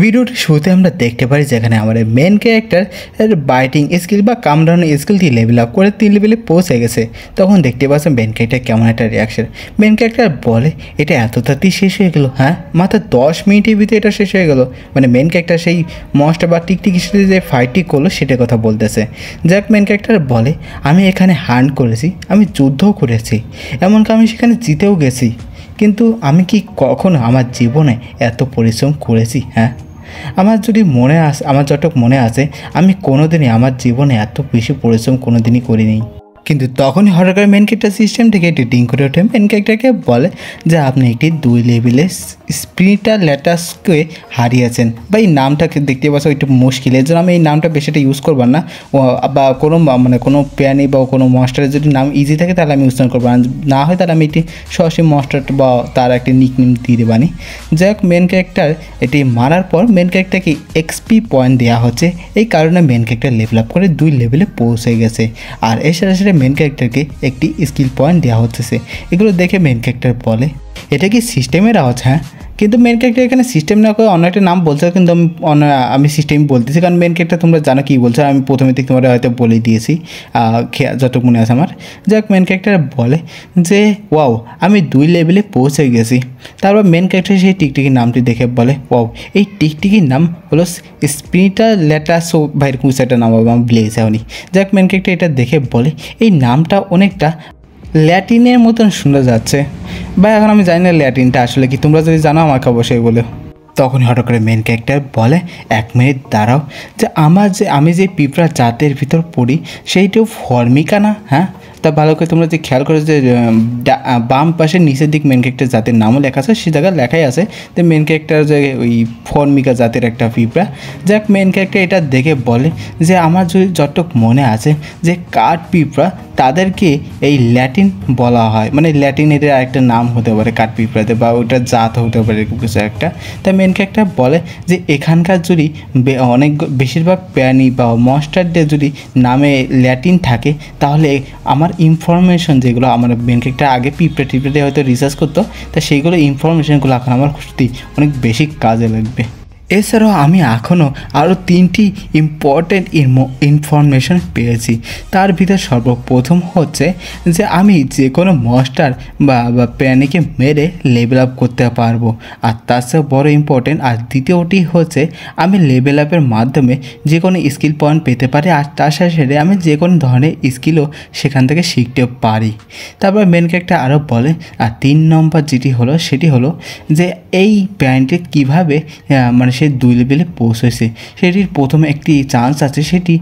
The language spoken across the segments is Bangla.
ভিডিওটি শুরুতে আমরা দেখতে পারি যেখানে আমাদের মেন ক্যারেক্টার বাইটিং স্কিল বা কামড়ানোর স্কিলটি লেভেল আপ করে তিন লেভেলে পৌঁছে গেছে তখন দেখতে পাচ্ছেন মেন ক্যারেক্টার কেমন একটা রিয়াকশন মেন ক্যারেক্টার বলে এটা এত তাড়াতাড়ি শেষ হয়ে গেলো হ্যাঁ মাত্র দশ মিনিটের ভিতরে এটা শেষ হয়ে গেল মানে মেন ক্যারেক্টার সেই মস্টা বা টিকটিকির সাথে যে ফাইটটি করলো সেটার কথা বলতেছে যাক মেন ক্যারেক্টার বলে আমি এখানে হার্ন করেছি আমি যুদ্ধও করেছি এমনকি আমি সেখানে জিতেও গেছি কিন্তু আমি কি কখনো আমার জীবনে এত পরিশ্রম করেছি হ্যাঁ আমার যদি মনে আস আমার যতটুকু মনে আছে আমি কোনোদিনই আমার জীবনে এত বেশি পরিশ্রম কোনোদিনই করিনি কিন্তু তখনই হঠাৎ করে মেন ক্যারেক্টার সিস্টেম থেকে এটি ডিং করে ওঠে মেন ক্যারেক্টারকে বলে যে আপনি একটি দুই লেভেলের স্প্রিটার ল্যাটাসকে হারিয়েছেন বা এই নামটাকে দেখতে পাচ্ছ একটু মুশকিল এর জন্য আমি এই নামটা বেশি ইউজ করবো না বা কোনো মানে কোনো প্রাণী বা কোনো মাস্টারের যদি নাম ইজি থাকে তাহলে আমি উচ্চারণ করবো না হয় তাহলে আমি একটি সরাসরি মাস্টার বা তার একটি নিক নিম দিয়ে দেবানি যাই হোক মেন ক্যারেক্টার এটি মারার পর মেন ক্যারেক্টারকে এক্সপি পয়েন্ট দেওয়া হচ্ছে এই কারণে মেন ক্যারেক্টার লেভেল আপ করে দুই লেভেলে পৌঁছে গেছে আর এর সাথে সাথে मेन कैरेक्टर के एक स्किल पॉइंट देवा हे एगो देखे मेन कैरेक्टर बोले ये कि सिसटेम आवाज़ हाँ কিন্তু মেন ক্যারেক্টার এখানে সিস্টেম না করে অন্য একটা নাম বলছে কিন্তু আমি আমি সিস্টেম বলতেছি কারণ মেন ক্যারেক্টার তোমরা জানো কী বলছো আমি প্রথমে থেকে তোমরা হয়তো বলে দিয়েছি যত মনে আছে আমার যাক মেন ক্যারেক্টার বলে যে ওয়াও আমি দুই লেভেলে পৌঁছে গেছি তারপর মেন ক্যারেক্টার সেই টিকটিকির নামটি দেখে বলে ওয়াও এই টিকটিকির নাম হলো স্পিনিটা সো ভাইয়ের কুঁচে একটা নাম হবে আমি ভুলে যাই যাক মেন ক্যারেক্টার এটা দেখে বলে এই নামটা অনেকটা ল্যাটিনের মতন শোনা যাচ্ছে ভাই এখন আমি জানি না ল্যাটিনটা আসলে কি তোমরা যদি জানো আমাকে অবশ্যই বলে তখনই হঠাৎ করে মেন ক্যারেক্টার বলে এক মিনিট দাঁড়াও যে আমার যে আমি যে পিঁপড়া জাতের ভিতর পড়ি সেইটাও ফর্মিকা না হ্যাঁ তা ভালো করে তোমরা যে খেয়াল করো যে বাম পাশে নিচের দিক মেন ক্যারেক্টার জাতের নামও লেখা আছে সে জায়গায় লেখাই আছে যে মেন ক্যারেক্টার যে ওই ফর্মিকা জাতের একটা পিঁপড়া যাক মেন ক্যারেক্টার এটা দেখে বলে যে আমার যদি যতটুক মনে আছে যে কাঠ পিঁপড়া তাদেরকে এই ল্যাটিন বলা হয় মানে ল্যাটিন এটার আরেকটা নাম হতে পারে কাঠপিঁপড়াতে বা ওটা জাত হতে পারে এরকম কিছু একটা তাই মেন ক্যারেক্টার বলে যে এখানকার যদি অনেক বেশিরভাগ প্রাণী বা মনস্টারদের যদি নামে ল্যাটিন থাকে তাহলে আমার ইনফরমেশন যেগুলো আমার মেন ক্যারেক্টার আগে পিঁপড়ে টিপড়াতে হয়তো রিসার্চ করতো তা সেইগুলো ইনফরমেশনগুলো এখন আমার সত্যি অনেক বেশি কাজে লাগবে এছাড়াও আমি এখনও আরও তিনটি ইম্পর্টেন্ট ইনফরমেশন পেয়েছি তার ভিতরে সর্বপ্রথম হচ্ছে যে আমি যে কোনো মস্টার বা বা প্যানিকে মেরে লেভেল আপ করতে পারবো আর তার সাথে বড় ইম্পর্টেন্ট আর দ্বিতীয়টি হচ্ছে আমি লেভেল আপের মাধ্যমে যে কোনো স্কিল পয়েন্ট পেতে পারি আর তার সাথে সাথে আমি যে কোনো ধরনের স্কিলও সেখান থেকে শিখতে পারি তারপর মেন ক্যারেক্টার আরও বলে আর তিন নম্বর যেটি হলো সেটি হলো যে এই প্যান্টে কীভাবে মানে সে দুই লেভেলে পৌঁছেছে সেটির প্রথমে একটি চান্স আছে সেটি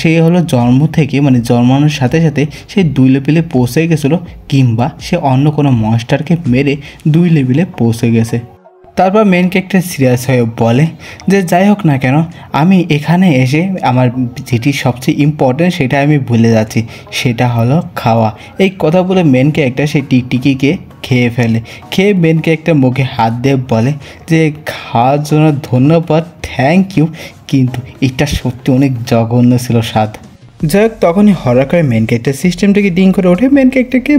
সে হলো জন্ম থেকে মানে জন্মানোর সাথে সাথে সে দুই লেভেলে পৌঁছে গেছিলো কিংবা সে অন্য কোনো মনস্টারকে মেরে দুই লেভেলে পৌঁছে গেছে তারপর মেন ক্যারেক্টার সিরিয়াস হয়ে বলে যে যাই হোক না কেন আমি এখানে এসে আমার যেটি সবচেয়ে ইম্পর্টেন্ট সেটা আমি ভুলে যাচ্ছি সেটা হলো খাওয়া এই কথা বলে মেন ক্যারেক্টার সেই টিকটিকিকে খেয়ে ফেলে খেয়ে বেনকে একটা মুখে হাত দিয়ে বলে যে খাওয়ার জন্য ধন্যবাদ থ্যাংক ইউ কিন্তু এটা সত্যি অনেক জঘন্য ছিল স্বাদ যাই হোক তখনই করে মেন কেকটা সিস্টেমটাকে ডিং করে ওঠে মেন কেকটাকে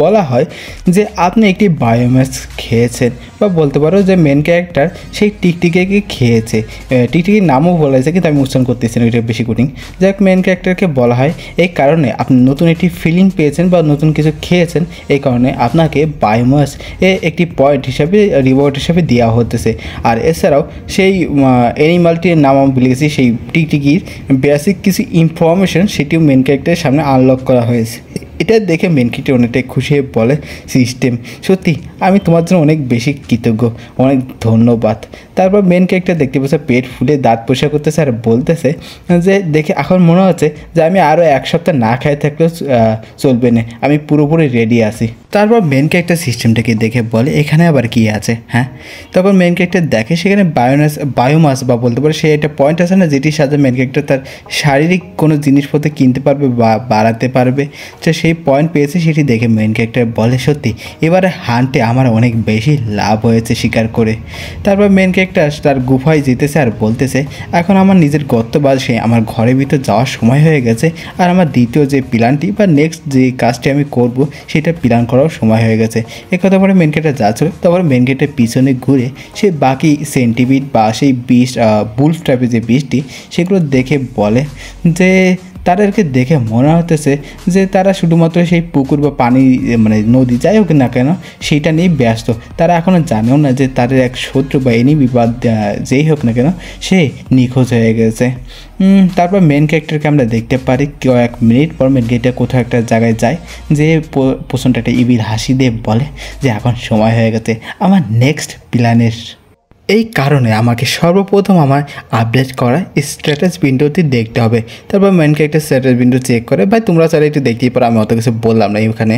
বলা হয় যে আপনি একটি বায়োম্যাস খেয়েছেন বা বলতে পারো যে মেন ক্যারেক্টার সেই টিকটিকে খেয়েছে টিকটিকির নামও বলা হয়েছে কিন্তু আমি উচ্চারণ করতেছি না এটা বেশি কঠিন যাই হোক মেন ক্যারেক্টারকে বলা হয় এই কারণে আপনি নতুন একটি ফিলিং পেয়েছেন বা নতুন কিছু খেয়েছেন এই কারণে আপনাকে বায়োম্যাস এ একটি পয়েন্ট হিসাবে রিওয়ার্ড হিসাবে দেওয়া হতেছে আর এছাড়াও সেই অ্যানিমালটির নাম আমি বলে গেছি সেই টিকটিকির বেসিক কিছু ইনফরমেশন সেটিও মেন ক্যারেক্টারের সামনে আনলক করা হয়েছে এটা দেখে মেনকিটি অনেকটাই খুশি হয়ে বলে সিস্টেম সত্যি আমি তোমার জন্য অনেক বেশি কৃতজ্ঞ অনেক ধন্যবাদ তারপর মেন একটা দেখতে পাচ্ছে পেট ফুলে দাঁত পরিষ্কার করতেছে আর বলতেছে যে দেখে এখন মনে হচ্ছে যে আমি আরও এক সপ্তাহ না খাই থাকলেও চলবে না আমি পুরোপুরি রেডি আছি তারপর মেন একটা সিস্টেমটাকে দেখে বলে এখানে আবার কি আছে হ্যাঁ তারপর মেন কেকটা দেখে সেখানে বায়োনাস বায়োমাস বা বলতে পারে সে একটা পয়েন্ট আছে না যেটির সাথে মেন কেকটা তার শারীরিক কোনো জিনিসপত্র কিনতে পারবে বা বাড়াতে পারবে তো সে সেই পয়েন্ট পেয়েছে সেটি দেখে মেন ক্যারেক্টার বলে সত্যি এবারে হান্টে আমার অনেক বেশি লাভ হয়েছে শিকার করে তারপর মেন ক্যারেক্টার তার গুফায় জিতেছে আর বলতেছে এখন আমার নিজের গত্য সে আমার ঘরের ভিতর যাওয়ার সময় হয়ে গেছে আর আমার দ্বিতীয় যে প্ল্যানটি বা নেক্সট যে কাজটি আমি করব সেটা প্ল্যান করার সময় হয়ে গেছে একথা পরে মেন গেটে যাচ্ছিল তারপর মেন ক্যারেক্টার পিছনে ঘুরে সে বাকি সেন্টিবিট বা সেই বিষ বুলফ টাইপের যে বিষটি সেগুলো দেখে বলে যে তাদেরকে দেখে মনে হতেছে যে তারা শুধুমাত্র সেই পুকুর বা পানি মানে নদী যাই হোক না কেন সেইটা নিয়ে ব্যস্ত তারা এখনও জানেও না যে তাদের এক শত্রু বা এনি বিবাদ যেই হোক না কেন সে নিখোঁজ হয়ে গেছে তারপর মেন ক্যারেক্টারকে আমরা দেখতে পারি কেউ এক মিনিট পর মেন ক্যারেক্টার কোথাও একটা জায়গায় যায় যে প্রচণ্ড একটা ইবির হাসি দেব বলে যে এখন সময় হয়ে গেছে আমার নেক্সট প্ল্যানের এই কারণে আমাকে সর্বপ্রথম আমার আপডেট করা স্ট্যাটাস উইন্ডোটি দেখতে হবে তারপর main character status window check করে ভাই তোমরা চাইলে একটু দেখতেই পারো আমি অত কিছু বললাম না এখানে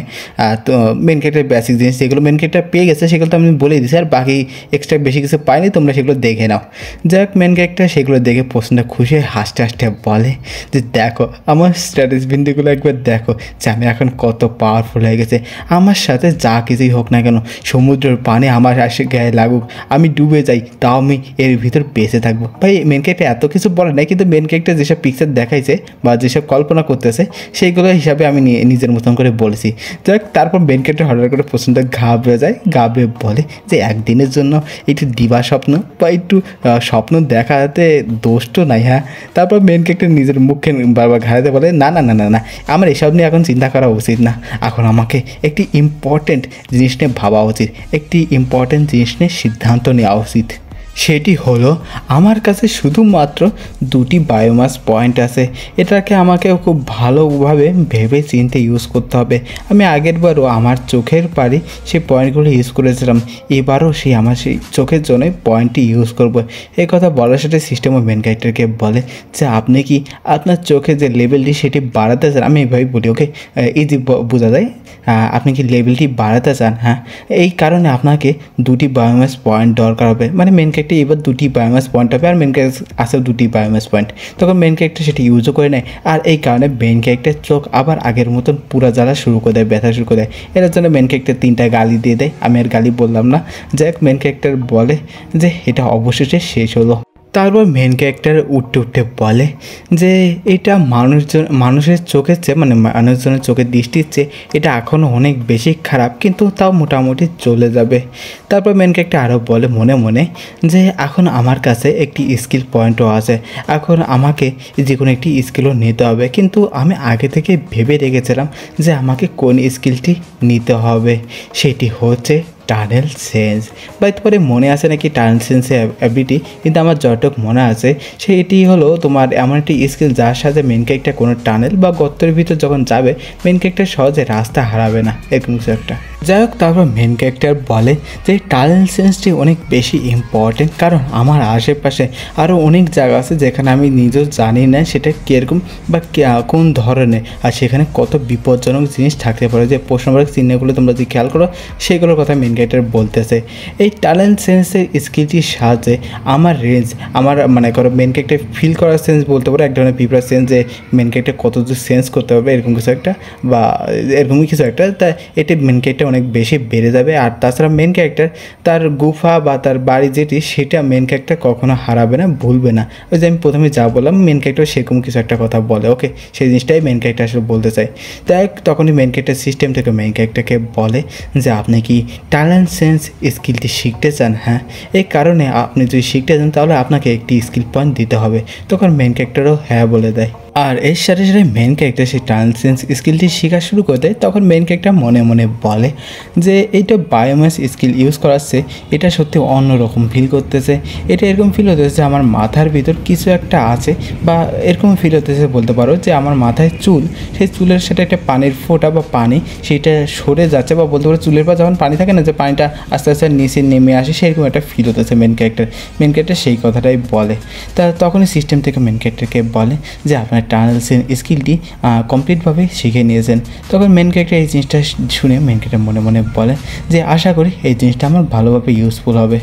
তো মেন ক্যারেক্টার বেসিক জিনিস যেগুলো মেন ক্যারেক্টার পেয়ে গেছে সেগুলো তো আমি বলেই দিচ্ছি আর বাকি এক্সট্রা বেশি কিছু পাইনি তোমরা সেগুলো দেখে নাও যাই হোক মেন ক্যারেক্টার সেগুলো দেখে প্রশ্নটা খুশি হাসতে হাসতে বলে যে দেখো আমার স্ট্যাটাস উইন্ডোগুলো একবার দেখো যে আমি এখন কত পাওয়ারফুল হয়ে গেছে আমার সাথে যা কিছুই হোক না কেন সমুদ্রের পানি আমার গায়ে লাগুক আমি ডুবে যাই তাই তাও আমি এর ভিতর বেঁচে থাকবো ভাই মেন কেকটা এত কিছু বলে নাই কিন্তু মেন কেকটা যেসব পিকচার দেখাইছে বা যেসব কল্পনা করতেছে সেইগুলো হিসাবে আমি নিজের মতন করে বলেছি তো তারপর মেন কেকটা হঠাৎ করে প্রচণ্ড ঘাবড়ে যায় ঘাবড়ে বলে যে একদিনের জন্য একটু দিবা স্বপ্ন বা একটু স্বপ্ন দেখাতে দোষ তো নাই হ্যাঁ তারপর মেন কেকটা নিজের মুখে বারবার ঘাড়াতে বলে না না না না না আমার এসব নিয়ে এখন চিন্তা করা উচিত না এখন আমাকে একটি ইম্পর্ট্যান্ট জিনিস নিয়ে ভাবা উচিত একটি ইম্পর্ট্যান্ট জিনিস নিয়ে সিদ্ধান্ত নেওয়া উচিত সেটি হলো আমার কাছে শুধুমাত্র দুটি বায়োমাস পয়েন্ট আছে এটাকে আমাকে খুব ভালোভাবে ভেবে চিনতে ইউজ করতে হবে আমি আগেরবারও আমার চোখের পাড়ি সেই পয়েন্টগুলো ইউজ করেছিলাম এবারও সেই আমার সেই চোখের জন্য পয়েন্টটি ইউজ করব এই কথা বলার সাথে সিস্টেম ও মেন ক্যারেক্টারকে বলে যে আপনি কি আপনার চোখে যে লেভেলটি সেটি বাড়াতে চান আমি এইভাবে বলি ওকে ইজি বোঝা যায় আপনি কি লেভেলটি বাড়াতে চান হ্যাঁ এই কারণে আপনাকে দুটি বায়োমাস পয়েন্ট দরকার হবে মানে মেন ক্যারেক্টার ক্যারেক্টার এবার দুটি বায়োমাস পয়েন্ট হবে আর মেন ক্যারেক্টার আসে দুটি বায়োমাস পয়েন্ট তখন মেন ক্যারেক্টার সেটি ইউজও করে নেয় আর এই কারণে মেন ক্যারেক্টার চোখ আবার আগের মতন পুরা জ্বালা শুরু করে দেয় ব্যথা শুরু করে দেয় এটার জন্য মেন ক্যারেক্টার তিনটা গালি দিয়ে দেয় আমি আর গালি বললাম না যাই হোক মেন ক্যারেক্টার বলে যে এটা অবশেষে শেষ হলো তারপর মেন ক্যারেক্টার উঠতে উঠতে বলে যে এটা মানুষজন মানুষের চোখের চেয়ে মানে মানুষজনের চোখের দৃষ্টির চেয়ে এটা এখনও অনেক বেশি খারাপ কিন্তু তাও মোটামুটি চলে যাবে তারপর মেন ক্যারেক্টার আরও বলে মনে মনে যে এখন আমার কাছে একটি স্কিল পয়েন্টও আছে এখন আমাকে যে কোনো একটি স্কিলও নিতে হবে কিন্তু আমি আগে থেকে ভেবে রেখেছিলাম যে আমাকে কোন স্কিলটি নিতে হবে সেটি হচ্ছে টানেল সেন্স বা তোমার মনে আছে নাকি টানেল সেন্সের অ্যাবিলিটি কিন্তু আমার যতটুক মনে আছে এটি হলো তোমার এমন একটি স্কিল যার সাথে মেন কেকটা কোনো টানেল বা গর্তের ভিতর যখন যাবে মেন ক্যারেক্টার সহজে রাস্তা হারাবে না এরকম কিছু একটা যাই হোক তারপর মেন ক্যারেক্টার বলে যে টানেল সেন্সটি অনেক বেশি ইম্পর্টেন্ট কারণ আমার আশেপাশে আরও অনেক জায়গা আছে যেখানে আমি নিজেও জানি না সেটা কীরকম বা কোন ধরনের আর সেখানে কত বিপজ্জনক জিনিস থাকতে পারে যে প্রশ্নবাচক চিহ্নগুলো তোমরা যদি খেয়াল করো সেগুলোর কথা মেন ইন্ডিকেটার বলতেছে এই ট্যালেন্ট সেন্সের স্কিলটির সাহায্যে আমার রেঞ্জ আমার মানে করো মেন ক্যারেক্টার ফিল করার সেন্স বলতে পারো এক ধরনের পিপড়ার সেন্স যে মেন ক্যারেক্টার কত দূর সেন্স করতে পারবে এরকম কিছু একটা বা এরকমই কিছু একটা তা এটি মেন ক্যারেক্টার অনেক বেশি বেড়ে যাবে আর তাছাড়া মেন ক্যারেক্টার তার গুফা বা তার বাড়ি যেটি সেটা মেন ক্যারেক্টার কখনো হারাবে না ভুলবে না ওই যে আমি প্রথমে যা বললাম মেন ক্যারেক্টার সেরকম কিছু একটা কথা বলে ওকে সেই জিনিসটাই মেন ক্যারেক্টার আসলে বলতে চাই তাই তখনই মেন ক্যারেক্টার সিস্টেম থেকে মেন ক্যারেক্টারকে বলে যে আপনি কি টান কারেন সেন্স স্কিলটি শিখতে চান হ্যাঁ এই কারণে আপনি যদি শিখতে চান তাহলে আপনাকে একটি স্কিল পয়েন্ট দিতে হবে তখন মেন ক্যারেক্টারও হ্যাঁ বলে দেয় আর এর সাথে সাথে মেন ক্যারেক্টার সেই ট্রান্সেন্স স্কিলটি শেখা শুরু করে দেয় তখন মেন ক্যারেক্টার মনে মনে বলে যে এইটা বায়োম্যাস স্কিল ইউজ করাচ্ছে এটা সত্যি অন্যরকম ফিল করতেছে এটা এরকম ফিল হতেছে যে আমার মাথার ভিতর কিছু একটা আছে বা এরকম ফিল হতেছে বলতে পারো যে আমার মাথায় চুল সেই চুলের সাথে একটা পানির ফোঁটা বা পানি সেটা সরে যাচ্ছে বা বলতে পারো চুলের পর যখন পানি থাকে না যে পানিটা আস্তে আস্তে নিচে নেমে আসে সেরকম একটা ফিল হতেছে মেন ক্যারেক্টার মেন ক্যারেক্টার সেই কথাটাই বলে তা তখনই সিস্টেম থেকে মেন ক্যারেক্টারকে বলে যে আপনার টানেলসের স্কিলটি কমপ্লিটভাবে শিখে নিয়েছেন তখন মেন ক্যারেক্টার এই জিনিসটা শুনে মেন ক্যারেক্টার মনে মনে বলেন যে আশা করি এই জিনিসটা আমার ভালোভাবে ইউজফুল হবে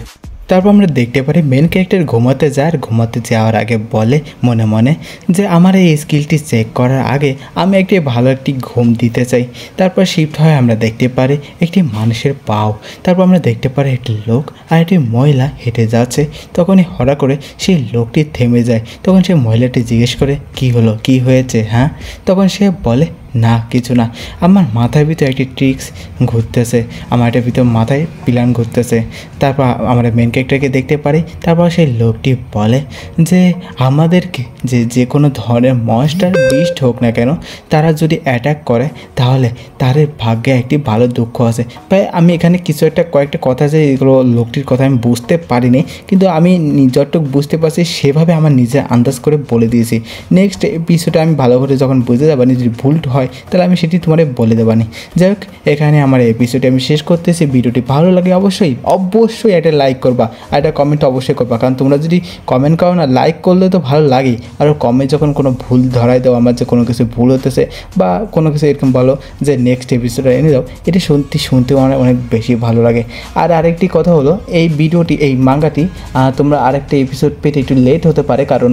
তারপর আমরা দেখতে পারি মেন ক্যারেক্টার ঘুমাতে যায় আর ঘুমাতে যাওয়ার আগে বলে মনে মনে যে আমার এই স্কিলটি চেক করার আগে আমি একটি ভালো একটি ঘুম দিতে চাই তারপর শিফট হয় আমরা দেখতে পারি একটি মানুষের পাও তারপর আমরা দেখতে পারি একটি লোক আর একটি মহিলা হেঁটে যাচ্ছে তখনই হঠাৎ করে সেই লোকটি থেমে যায় তখন সেই মহিলাটি জিজ্ঞেস করে কি হলো কি হয়েছে হ্যাঁ তখন সে বলে না কিছু না আমার মাথায় ভিতরে একটি ট্রিক্স ঘুরতেছে আমার একটা ভিতর মাথায় প্ল্যান ঘুরতেছে তারপর আমরা মেন ক্যারেক্টারকে দেখতে পারি তারপর সেই লোকটি বলে যে আমাদেরকে যে যে কোনো ধরনের মনস্টার বিস্ট হোক না কেন তারা যদি অ্যাটাক করে তাহলে তাদের ভাগ্যে একটি ভালো দুঃখ আছে তাই আমি এখানে কিছু একটা কয়েকটা কথা যে এগুলো লোকটির কথা আমি বুঝতে পারিনি কিন্তু আমি যতটুকু বুঝতে পারছি সেভাবে আমার নিজে আন্দাজ করে বলে দিয়েছি নেক্সট এপিসোডে আমি ভালো করে যখন বুঝতে যাবো নিজের ভুল হয় হয় তাহলে আমি সেটি তোমার বলে দেবানি যাই হোক এখানে আমার এপিসোডটি আমি শেষ করতেছি ভিডিওটি ভালো লাগে অবশ্যই অবশ্যই একটা লাইক করবা আর একটা কমেন্ট অবশ্যই করবা কারণ তোমরা যদি কমেন্ট করো না লাইক করলে তো ভালো লাগে আর কমেন্ট যখন কোনো ভুল ধরাই দাও আমার যে কোনো কিছু ভুল হতেছে বা কোনো কিছু এরকম বলো যে নেক্সট এপিসোড এনে দাও এটি শুনতে শুনতে আমার অনেক বেশি ভালো লাগে আর আরেকটি কথা হলো এই ভিডিওটি এই মাঙ্গাটি তোমরা আরেকটা এপিসোড পেতে একটু লেট হতে পারে কারণ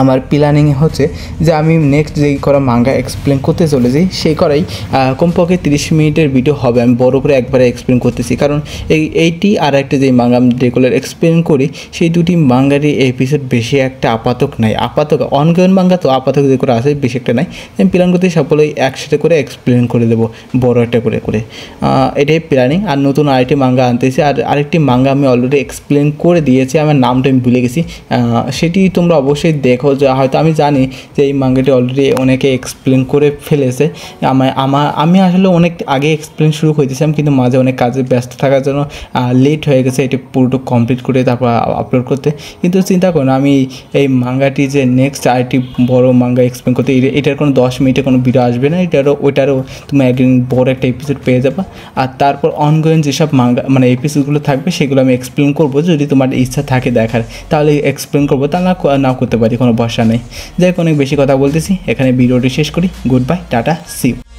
আমার প্ল্যানিং হচ্ছে যে আমি নেক্সট যেই করা মাঙ্গা এক্সপ্লেন করতে চলেছি সেই করাই কমপক্ষে তিরিশ মিনিটের ভিডিও হবে আমি বড় করে একবারে এক্সপ্লেন করতেছি কারণ এই এইটি আর একটা যেই মাঙ্গা আমি রেগুলার এক্সপ্লেন করি সেই দুটি মাঙ্গারই এপিসোড বেশি একটা আপাতক নাই আপাতক অনগয়ন মাঙ্গা তো আপাতক যে করে আছে বেশি একটা নাই আমি প্ল্যান করতে সকলেই একসাথে করে এক্সপ্লেন করে দেবো বড় একটা করে করে এটাই প্ল্যানিং আর নতুন আরেকটি মাঙ্গা আনতেছি আর আরেকটি মাঙ্গা আমি অলরেডি এক্সপ্লেন করে দিয়েছি আমার নামটা আমি ভুলে গেছি সেটি তোমরা অবশ্যই দেখ খোঁজ হয়তো আমি জানি যে এই মাঙ্গাটি অলরেডি অনেকে এক্সপ্লেন করে ফেলেছে আমার আমার আমি আসলে অনেক আগে এক্সপ্লেন শুরু করে দিয়েছিলাম কিন্তু মাঝে অনেক কাজে ব্যস্ত থাকার জন্য লেট হয়ে গেছে এটি পুরোটা কমপ্লিট করে তারপর আপলোড করতে কিন্তু চিন্তা করুন আমি এই মাঙ্গাটি যে নেক্সট আরেকটি বড় মাঙ্গা এক্সপ্লেন করতে এটার কোনো দশ মিনিটে কোনো ভিডিও আসবে না এটারও ওইটারও তুমি একদিন বড় একটা এপিসোড পেয়ে যাবা আর তারপর অনগোয়িং যেসব মাঙ্গা মানে এপিসোডগুলো থাকবে সেগুলো আমি এক্সপ্লেন করবো যদি তোমার ইচ্ছা থাকে দেখার তাহলে এক্সপ্লেন করবো তা না নাও করতে পারি কোনো কোনো ভরসা নেই যাই অনেক বেশি কথা বলতেছি এখানে ভিডিওটি শেষ করি গুড বাই টাটা সিউ